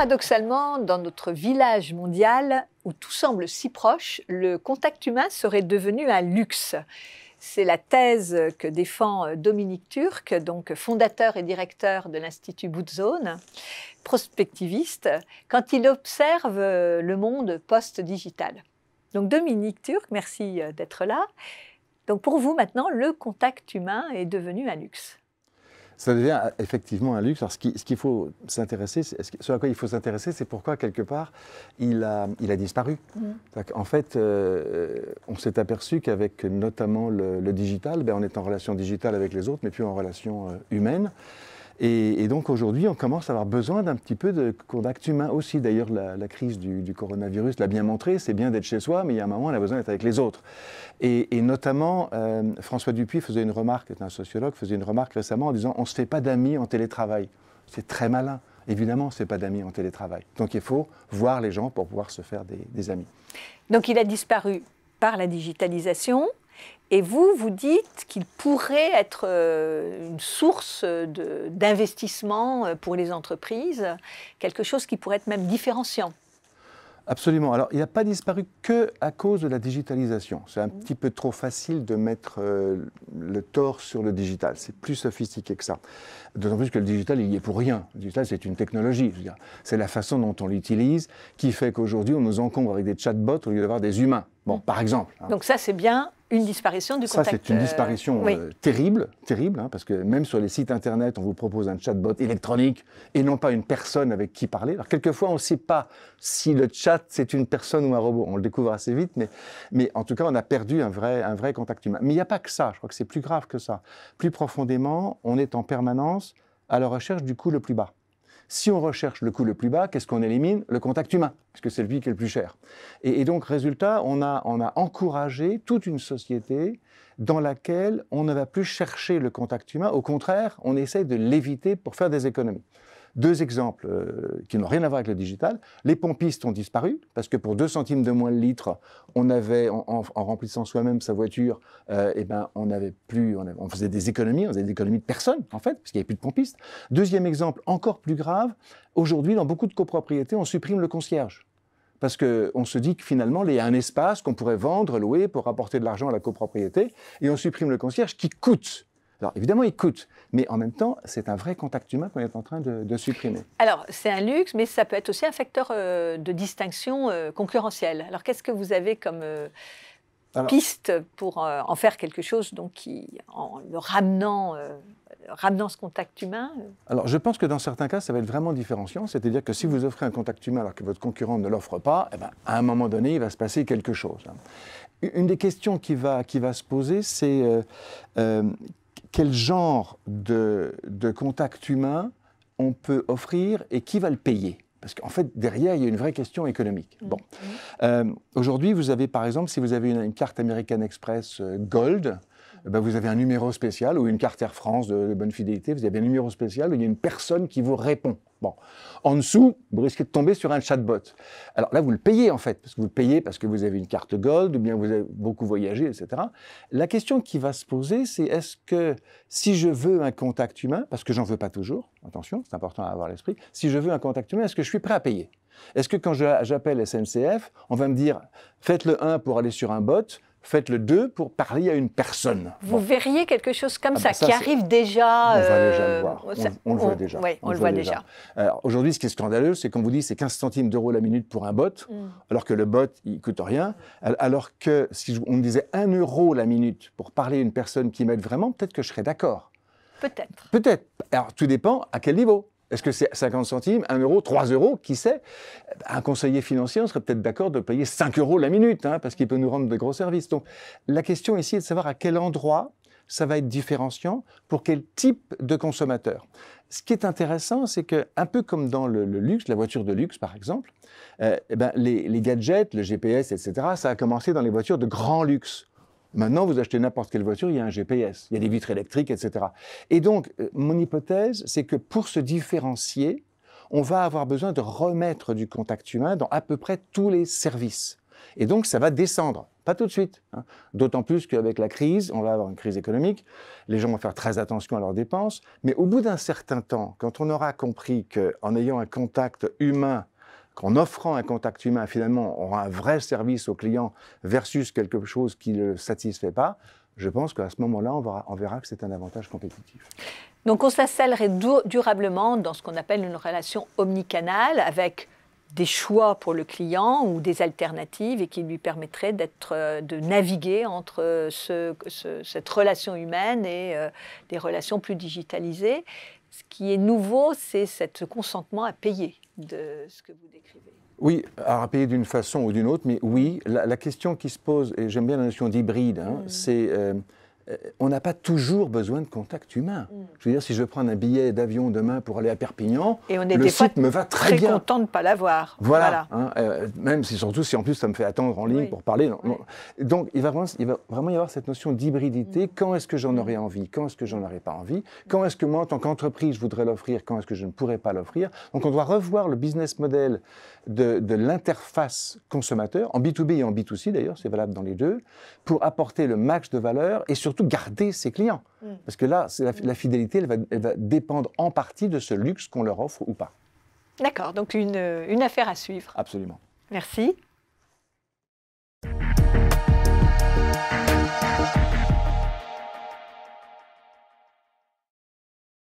Paradoxalement, dans notre village mondial, où tout semble si proche, le contact humain serait devenu un luxe. C'est la thèse que défend euh, Dominique Turc, donc fondateur et directeur de l'Institut Bootzone, prospectiviste, quand il observe euh, le monde post-digital. Donc Dominique Turc, merci euh, d'être là. Donc pour vous maintenant, le contact humain est devenu un luxe ça devient effectivement un luxe. ce qu'il à quoi il faut s'intéresser, c'est pourquoi, quelque part, il a, il a disparu. Mm. En fait, euh, on s'est aperçu qu'avec notamment le, digital, ben, on est en relation digitale avec les autres, mais plus en relation euh, humaine. Et, donc aujourd'hui, on commence à avoir besoin d'un petit peu de contact humain aussi. D'ailleurs, la, crise du, coronavirus l'a bien montré. C'est bien d'être chez soi, mais il y a un moment, on a besoin d'être avec les autres. Et, notamment, euh, François Dupuis faisait une remarque, un sociologue, faisait une remarque récemment en disant on ne se fait pas d'amis en télétravail. C'est très malin. Évidemment, on ne se fait pas d'amis en télétravail. Donc il faut voir les gens pour pouvoir se faire des amis. Donc il a disparu par la digitalisation, et vous, vous dites qu'il pourrait être euh, une source d'investissement euh, pour les entreprises, quelque chose qui pourrait être même différenciant. Absolument. Alors, il n'a pas disparu que à cause de la digitalisation. C'est un mmh. petit peu trop facile de mettre euh, le tort sur le digital. C'est plus sophistiqué que ça. D'autant plus que le digital, il n'y est pour rien. Le digital, c'est une technologie. C'est la façon dont on l'utilise qui fait qu'aujourd'hui, on nous encombre avec des chatbots au lieu d'avoir des humains. Bon, mmh. par exemple. Hein. Donc ça, c'est bien une disparition du contact. Ça, c'est une euh, disparition euh, terrible, terrible, hein, parce que même sur les sites internet, on vous propose un chatbot électronique et non pas une personne avec qui parler. Alors, quelquefois, on ne sait pas si le chat, c'est une personne ou un robot. On le découvre assez vite, mais, mais en tout cas, on a perdu un vrai, un vrai contact humain. Mais il n'y a pas que ça. Je crois que c'est plus grave que ça. Plus profondément, on est en permanence à la recherche du coût le plus bas. Si on recherche le coût le plus bas, qu'est-ce qu'on élimine Le contact humain, que c'est lui qui est le plus cher. Et, donc, résultat, on a, on a encouragé toute une société dans laquelle on ne va plus chercher le contact humain. Au contraire, on essaie de l'éviter pour faire des économies. Deux exemples euh, qui n'ont rien à voir avec le digital. Les pompistes ont disparu parce que pour 2 centimes de moins le litre, on avait, en, remplissant soi-même sa voiture, euh, eh ben, on avait plus, on, faisait des économies, on faisait des économies de personne en fait, parce qu'il n'y avait plus de pompistes. Deuxième exemple, encore plus grave, aujourd'hui dans beaucoup de copropriétés, on supprime le concierge parce qu'on se dit que finalement, il y a un espace qu'on pourrait vendre, louer pour apporter de l'argent à la copropriété, et on supprime le concierge qui coûte alors évidemment, il coûte, mais en même temps, c'est un vrai contact humain qu'on est en train de, supprimer. Alors c'est un luxe, mais ça peut être aussi un facteur euh, de distinction euh, concurrentielle. Alors qu'est-ce que vous avez comme euh, piste pour en faire quelque chose, donc qui, en le ramenant ramenant ce contact humain Alors, je pense que dans certains cas, ça va être vraiment différenciant. C'est-à-dire que si vous offrez un contact humain alors que votre concurrent ne l'offre pas, eh ben, à un moment donné, il va se passer quelque chose. Une des questions qui va, qui va se poser, c'est quel genre de, contact humain on peut offrir et qui va le payer parce qu'en fait, derrière, il y a une vraie question économique. Mm. Bon. Mm. Euh, aujourd'hui, vous avez, par exemple, si vous avez une, carte American Express euh, Gold, eh ben vous avez un numéro spécial ou une carte Air France de, de bonne fidélité, vous avez un numéro spécial où il y a une personne qui vous répond. Bon. En dessous, vous risquez de tomber sur un chatbot. Alors là, vous le payez en fait, parce que vous payez parce que vous avez une carte gold, ou bien vous avez beaucoup voyagé, etc. La question qui va se poser, c'est est-ce que si je veux un contact humain, parce que j'en veux pas toujours, attention, c'est important à avoir l'esprit, si je veux un contact humain, est-ce que je suis prêt à payer Est-ce que quand j'appelle SNCF, on va me dire faites le 1 pour aller sur un bot, faites-le 2 pour parler à une personne. Vous verriez quelque chose comme ah bah ça, qui arrive déjà. On euh, le voit déjà. on, le voit, déjà. Aujourd'hui, ce qui est scandaleux, c'est qu'on vous dit c'est 15 centimes d'euros la minute pour un bot, mm. alors que le bot, il coûte rien. Alors que si on me disait 1 euro la minute pour parler à une personne qui m'aide vraiment, peut-être que je serais d'accord. Peut-être. Peut-être. Alors tout dépend à quel niveau. Est-ce que c'est 50 centimes, 1 euro, 3 euros Qui sait Un conseiller financier, on serait peut-être d'accord de payer 5 euros la minute, hein, parce qu'il peut nous rendre de gros services. Donc la question ici est de savoir à quel endroit ça va être différenciant pour quel type de consommateur. Ce qui est intéressant, c'est que, un peu comme dans le, luxe, la voiture de luxe par exemple, euh, eh ben, les gadgets, le GPS, etc., ça a commencé dans les voitures de grand luxe. Maintenant, vous achetez n'importe quelle voiture, il y a un GPS, il y a des vitres électriques, etc. Et donc, euh, mon hypothèse, c'est que pour se différencier, on va avoir besoin de remettre du contact humain dans à peu près tous les services. Et donc, ça va descendre. Pas tout de suite. Hein. D'autant plus qu'avec la crise, on va avoir une crise économique. Les gens vont faire très attention à leurs dépenses. Mais au bout d'un certain temps, quand on aura compris qu'en ayant un contact humain qu'en offrant un contact humain, finalement, on aura un vrai service au client versus quelque chose qui ne le satisfait pas, je pense qu'à ce moment-là, on, verra que c'est un avantage compétitif. Donc on s'installerait durablement dans ce qu'on appelle une relation omnicanale avec des choix pour le client ou des alternatives et qui lui permettraient d'être, euh, de naviguer entre euh, cette relation humaine et euh, des relations plus digitalisées. Ce qui est nouveau, c'est ce consentement à payer de ce que vous décrivez Oui, à rappeler d'une façon ou d'une autre, mais oui, la, question qui se pose, et j'aime bien la notion d'hybride, hein, mm. c'est euh, euh, on n'a pas toujours besoin de contact humain. Mm. Je veux dire, si je prends un billet d'avion demain pour aller à Perpignan, et on le site me va très, très content de ne pas l'avoir. Voilà. Hein, euh, même si, surtout, si en plus ça me fait attendre en ligne pour parler. Donc, il va, vraiment, il va, vraiment, y avoir cette notion d'hybridité. Mm. Quand est-ce que j'en mm. aurais envie Quand est-ce que j'en aurais pas envie Quand est-ce que moi, en tant qu'entreprise, je voudrais l'offrir Quand est-ce que je ne pourrais pas l'offrir Donc, on doit revoir le business model de, l'interface consommateur, en B2B et en B2C d'ailleurs, c'est valable dans les deux, pour apporter le max de valeur et surtout garder ses clients. Mm. Parce que là, la, la, fidélité, elle va, dépendre en partie de ce luxe qu'on leur offre ou pas. D'accord, donc une affaire à suivre. Absolument. Merci.